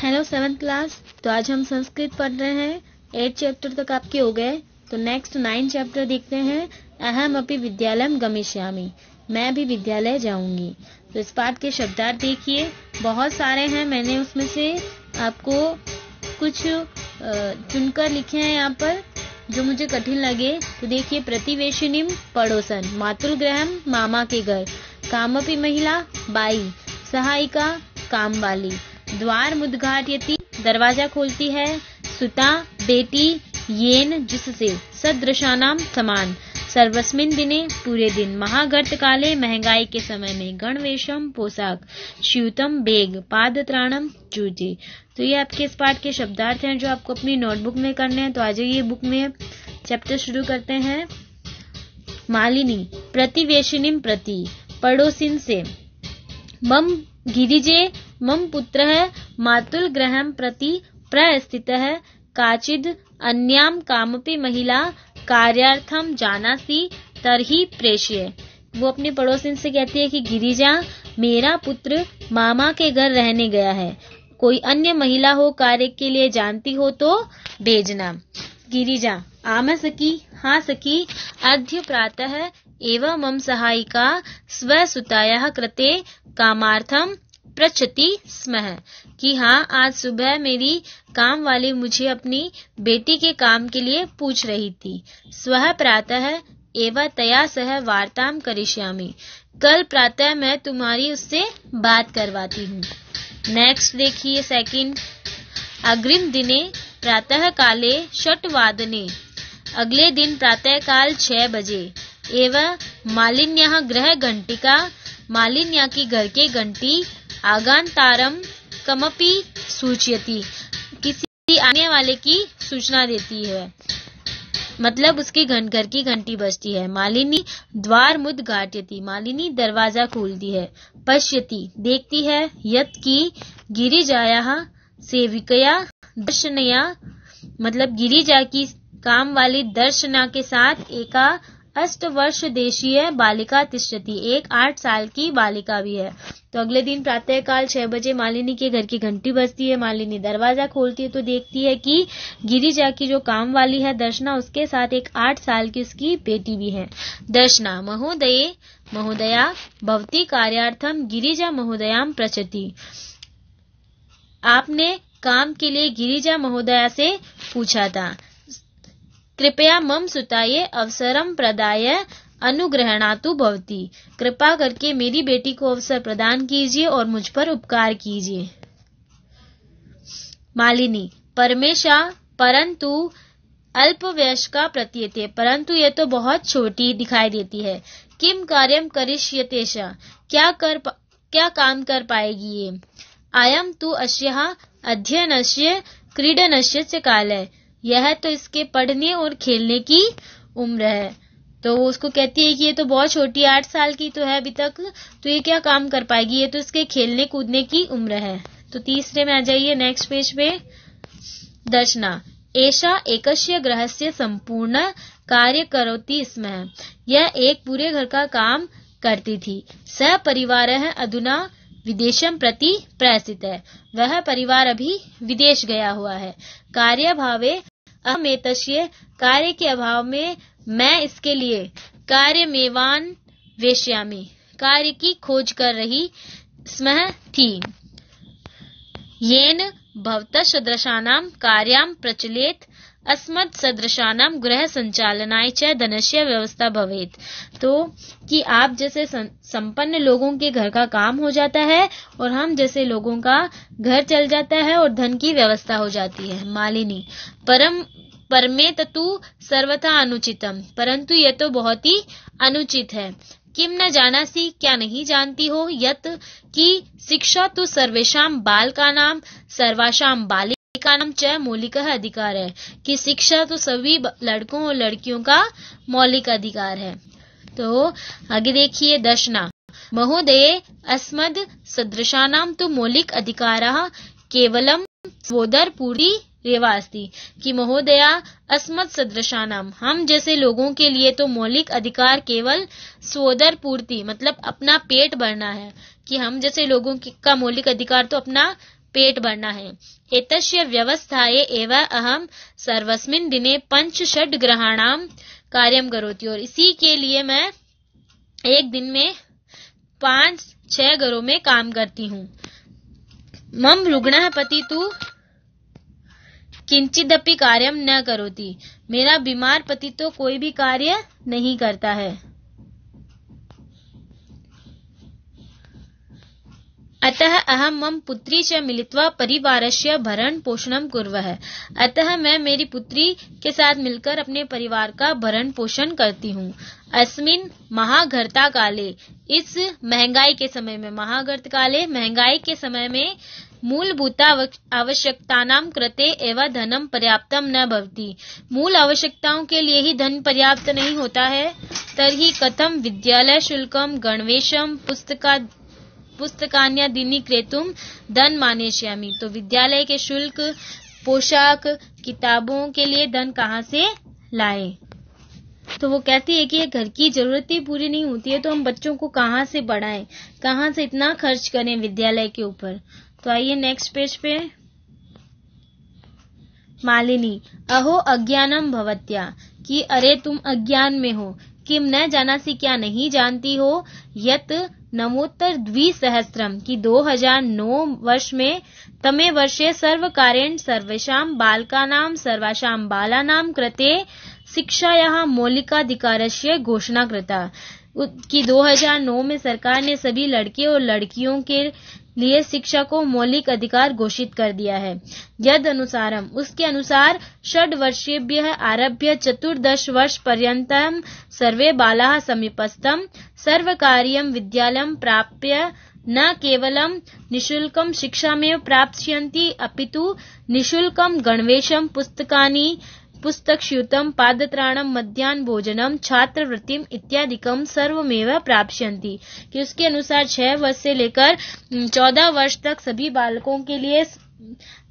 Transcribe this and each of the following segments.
hello seventh class तो आज हम संस्कृत पढ़ रहे हैं एट चैप्टर तक आपके हो गए तो नेक्स्ट नाइन चैप्टर देखते हैं अहम अपनी विद्यालय गमिश्यामी मैं भी विद्यालय जाऊंगी तो इस पाठ के शब्दार्थ देखिए बहुत सारे हैं मैंने उसमें से आपको कुछ चुनकर लिखे हैं यहाँ पर जो मुझे कठिन लगे तो देखिए प्रतिवेश पड़ोसन मातृग्रहम मामा के घर कामपी महिला बाई सहायिका काम वाली द्वार मुद्घाटयति दरवाजा खोलती है सुता बेटी येन जिससे नाम समान सर्वस्मिन दिने पूरे दिन महागर्त काले महंगाई के समय में गणवेशम पोशाक श्यूतम बेग पाद त्राणम चूचे तो ये आपके इस पाठ के शब्दार्थ हैं जो आपको अपनी नोटबुक में करने हैं तो आज ये बुक में चैप्टर शुरू करते हैं मालिनी प्रतिवेशिनी प्रति पड़ोसिन से मम गिरिजे मम पुत्र मातुल ग्रहम प्रति प्रस्थित काचिद अन्याम कामपि महिला कार्यार्थम जाना सी तरही प्रेषिय वो अपने पड़ोसिन से कहती है कि गिरिजा मेरा पुत्र मामा के घर रहने गया है कोई अन्य महिला हो कार्य के लिए जानती हो तो भेजना गिरिजा आम सकी हाँ सखी अद्य प्रातः एवं मम सहायिका स्वसुताया कृते कामार्थम प्रचति स्म कि हाँ आज सुबह मेरी काम वाली मुझे अपनी बेटी के काम के लिए पूछ रही थी स्व प्रातः एवं तया सह वार्ताम करिष्यामी कल प्रातः मैं तुम्हारी उससे बात करवाती हूँ नेक्स्ट देखिए सेकंड अग्रिम दिने प्रातः काले षट वादने अगले दिन प्रातः काल छह बजे एवं मालिन्या गृह घंटिका मालिन्या की घर के घंटी आगंतारम कमपि सूचयती किसी आने वाले की सूचना देती है मतलब उसके घन घर की घंटी बजती है मालिनी द्वार मुद घाटयती मालिनी दरवाजा खोलती है पश्यती देखती है यत की जाया सेविकया दर्शनया मतलब गिरिजा की काम वाली दर्शना के साथ एका अष्ट वर्ष देशीय बालिका तिष्ठती एक आठ साल की बालिका भी है तो अगले दिन प्रातःकाल छह बजे मालिनी के घर की घंटी बजती है मालिनी दरवाजा खोलती है तो देखती है कि गिरिजा की जो काम वाली है दर्शना उसके साथ एक आठ साल की उसकी बेटी भी है दर्शना महोदय महोदया भवती कार्यार्थम गिरिजा महोदयाम प्रचति आपने काम के लिए गिरिजा महोदया से पूछा था कृपया मम सुताये अवसरम प्रदाय अनुग्रहणातु भवती कृपा करके मेरी बेटी को अवसर प्रदान कीजिए और मुझ पर उपकार कीजिए मालिनी परमेशा परंतु अल्प व्यश का है परंतु ये तो बहुत छोटी दिखाई देती है किम कार्यम करिष्यतेशा क्या कर क्या काम कर पाएगी ये आयम तु अध्ययन से क्रीडन से काल है यह तो इसके पढ़ने और खेलने की उम्र है तो वो उसको कहती है कि ये तो बहुत छोटी आठ साल की तो है अभी तक तो ये क्या काम कर पाएगी ये तो इसके खेलने कूदने की उम्र है तो तीसरे में आ जाइए नेक्स्ट पेज पे दर्शना ऐसा एकस्य से संपूर्ण कार्य करोती इसमें यह एक पूरे घर का काम करती थी सह परिवार है अधुना विदेशम प्रति प्रसित है वह परिवार अभी विदेश गया हुआ है कार्य भावे अमेत कार्य के अभाव में मैं इसके लिए कार्य मेवान वेश्यामी कार्य की खोज कर रही स्मह थी येन भवत सदृशानाम कार्याम प्रचलित अस्मद सदृशानाम गृह संचालनाय च धनस्य व्यवस्था भवेत तो कि आप जैसे संपन्न लोगों के घर का काम हो जाता है और हम जैसे लोगों का घर चल जाता है और धन की व्यवस्था हो जाती है मालिनी परम पर में तु सर्वथा अनुचितम परंतु यह तो बहुत ही अनुचित है किम न जाना सी क्या नहीं जानती हो यत कि शिक्षा तो सर्वेशा बाल का नाम सर्वाशाम बालिका नाम च मौलिक अधिकार है कि शिक्षा तो सभी लड़कों और लड़कियों का मौलिक अधिकार है तो आगे देखिए दशना महोदय अस्मद सदृशानाम तो मौलिक अधिकार केवलम स्वोदर पूरी अस्ती कि महोदया अस्मत सदृशानाम हम जैसे लोगों के लिए तो मौलिक अधिकार केवल स्वोदर पूर्ति मतलब अपना पेट भरना है कि हम जैसे लोगों का मौलिक अधिकार तो अपना पेट भरना है एतस्य व्यवस्था एवं अहम सर्वस्मिन दिने पंच षड ग्रहणाम कार्यम करोती और इसी के लिए मैं एक दिन में पांच छह घरों में काम करती हूँ मम रुग्ण पति तू किंचिदपि कार्यम न करोती मेरा बीमार पति तो कोई भी कार्य नहीं करता है अतः अहम मम पुत्री से मिलित्वा परिवार से भरण पोषण कुर्व है अतः मैं मेरी पुत्री के साथ मिलकर अपने परिवार का भरण पोषण करती हूँ अस्मिन महाघर्ता काले इस महंगाई के समय में महाघर्त काले महंगाई के समय में मूलभूत आवश्यकता कृते एवं धनम पर्याप्तम न भवती मूल आवश्यकताओं के लिए ही धन पर्याप्त नहीं होता है तरी कथम विद्यालय शुल्कम गणवेशम पुस्तका पुस्तकान्यादिनी क्रेतुम धन मानेश्यामी तो विद्यालय के शुल्क पोशाक किताबों के लिए धन कहाँ से लाए तो वो कहती है कि घर की ही पूरी नहीं होती है तो हम बच्चों को कहाँ से बढ़ाएं कहाँ से इतना खर्च करें विद्यालय के ऊपर तो आइए नेक्स्ट पेज पे मालिनी अहो अज्ञानम भवत्या कि अरे तुम अज्ञान में हो किम न जाना सी क्या नहीं जानती हो यत नमोत्तर दो हजार 2009 वर्ष में तमे वर्षे बालका नाम सर्वाशाम बाला नाम कृते मौलिकाधिकार से घोषणा कृता हजार 2009 में सरकार ने सभी लड़के और लड़कियों के लिए शिक्षा को मौलिक अधिकार घोषित कर दिया है यद अनुसारम उसके अनुसार षड वर्षेभ्य आरभ्य चतुर्दश वर्ष पर्यत सर्वे बाला समीपस्थम कार्य विद्यालय प्राप्य न निःशुल्क शिक्षा में प्राप्त अपितु निःशुल्क गणवेश पुस्तकानि पुस्तक स्यूतम पादत्राणं मध्यान्ह भोजनम छात्रवृत्तिम इत्यादिकम सर्वमेव प्राप्त कि उसके अनुसार छह वर्ष से लेकर चौदह वर्ष तक सभी बालकों के लिए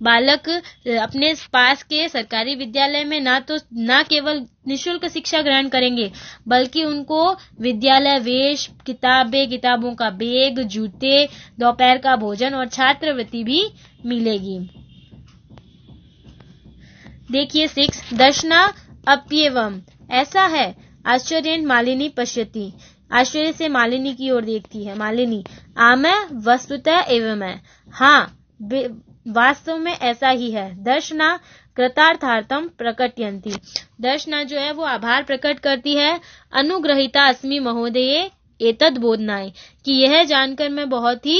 बालक अपने पास के सरकारी विद्यालय में ना तो ना केवल निशुल्क शिक्षा ग्रहण करेंगे बल्कि उनको विद्यालय वेश किताबें किताबों का बेग जूते दोपहर का भोजन और छात्रवृत्ति भी मिलेगी देखिए सिक्स दर्शना अप्यवम ऐसा है आश्चर्य मालिनी पश्यति आश्चर्य से मालिनी की ओर देखती है मालिनी आम वस्तुतः एवं है हाँ वास्तव में ऐसा ही है दर्शना कृतार्थार्थम प्रकटयंती दर्शना जो है वो आभार प्रकट करती है अनुग्रहिता अस्मि महोदय एतद बोधनाए कि यह जानकर मैं बहुत ही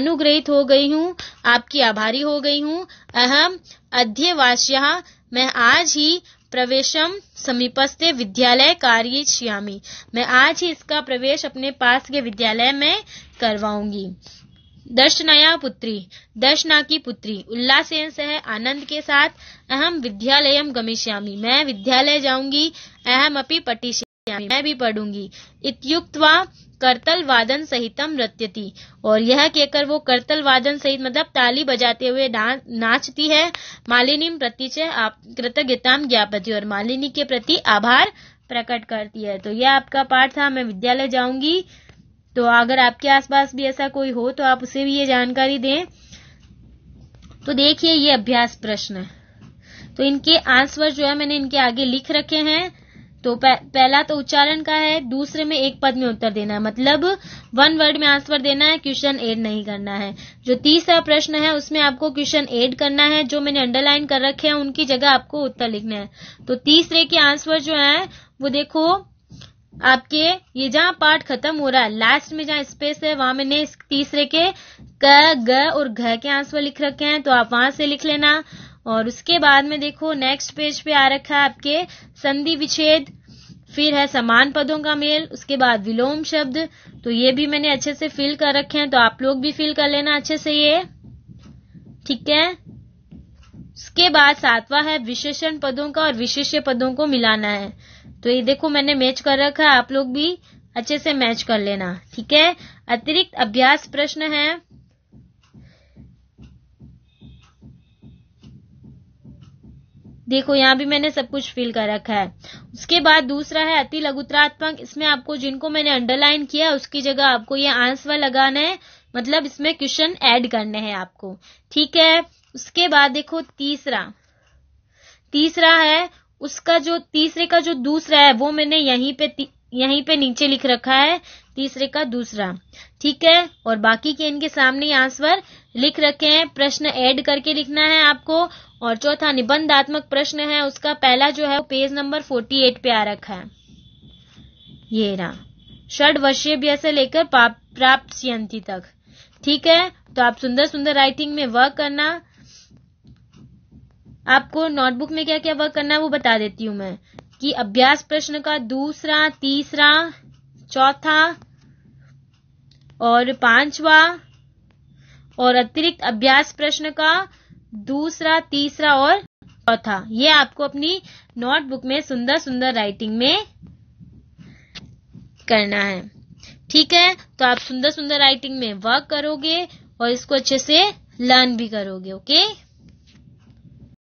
अनुग्रहित हो गई हूँ आपकी आभारी हो गई हूँ अहम अध्यवास्या मैं आज ही प्रवेशम समीपस्थ विद्यालय श्यामी मैं आज ही इसका प्रवेश अपने पास के विद्यालय में करवाऊंगी नया पुत्री दर्शना की पुत्री उल्लासेन सह आनंद के साथ अहम विद्यालय गमिष्यामी मैं विद्यालय जाऊंगी अहम अपी पटी क्या मैं भी पढ़ूंगी व करतल वादन सहितम नृत्यती और यह कहकर वो करतल वादन सहित मतलब ताली बजाते हुए नाचती है मालिनी प्रति से कृतज्ञता ज्ञापति और मालिनी के प्रति आभार प्रकट करती है तो यह आपका पाठ था मैं विद्यालय जाऊंगी तो अगर आपके आसपास भी ऐसा कोई हो तो आप उसे भी ये जानकारी दें तो देखिए ये अभ्यास प्रश्न तो इनके आंसर जो है मैंने इनके आगे लिख रखे हैं तो पह, पहला तो उच्चारण का है दूसरे में एक पद में उत्तर देना है मतलब वन वर्ड में आंसर देना है क्वेश्चन एड नहीं करना है जो तीसरा प्रश्न है उसमें आपको क्वेश्चन एड करना है जो मैंने अंडरलाइन कर रखे हैं उनकी जगह आपको उत्तर लिखना है तो तीसरे के आंसर जो है वो देखो आपके ये जहाँ पार्ट खत्म हो रहा है लास्ट में जहाँ स्पेस है वहां मैंने तीसरे के क ग और घ के आंसर लिख रखे हैं तो आप वहां से लिख लेना और उसके बाद में देखो नेक्स्ट पेज पे आ रखा है आपके संधि विच्छेद फिर है समान पदों का मेल उसके बाद विलोम शब्द तो ये भी मैंने अच्छे से फिल कर रखे हैं तो आप लोग भी फिल कर लेना अच्छे से ये ठीक है उसके बाद सातवां है विशेषण पदों का और विशेष पदों को मिलाना है तो ये देखो मैंने मैच कर रखा है आप लोग भी अच्छे से मैच कर लेना ठीक है अतिरिक्त अभ्यास प्रश्न है देखो यहाँ भी मैंने सब कुछ फिल कर रखा है उसके बाद दूसरा है अति लघुत्रात्मक इसमें आपको जिनको मैंने अंडरलाइन किया उसकी जगह आपको ये आंसर लगाना है मतलब इसमें क्वेश्चन ऐड करने हैं आपको ठीक है उसके बाद देखो तीसरा तीसरा है उसका जो तीसरे का जो दूसरा है वो मैंने यहीं पे यहीं पे नीचे लिख रखा है तीसरे का दूसरा ठीक है और बाकी के इनके सामने आंसर लिख रखे हैं प्रश्न ऐड करके लिखना है आपको और चौथा निबंधात्मक प्रश्न है उसका पहला जो है पेज नंबर फोर्टी एट पे आ रखा है ये रहा षड वर्षीय से लेकर प्राप्त तक ठीक है तो आप सुंदर सुंदर राइटिंग में वर्क करना आपको नोटबुक में क्या क्या वर्क करना है वो बता देती हूँ मैं कि अभ्यास प्रश्न का दूसरा तीसरा चौथा और पांचवा और अतिरिक्त अभ्यास प्रश्न का दूसरा तीसरा और चौथा ये आपको अपनी नोटबुक में सुंदर सुंदर राइटिंग में करना है ठीक है तो आप सुंदर सुंदर राइटिंग में वर्क करोगे और इसको अच्छे से लर्न भी करोगे ओके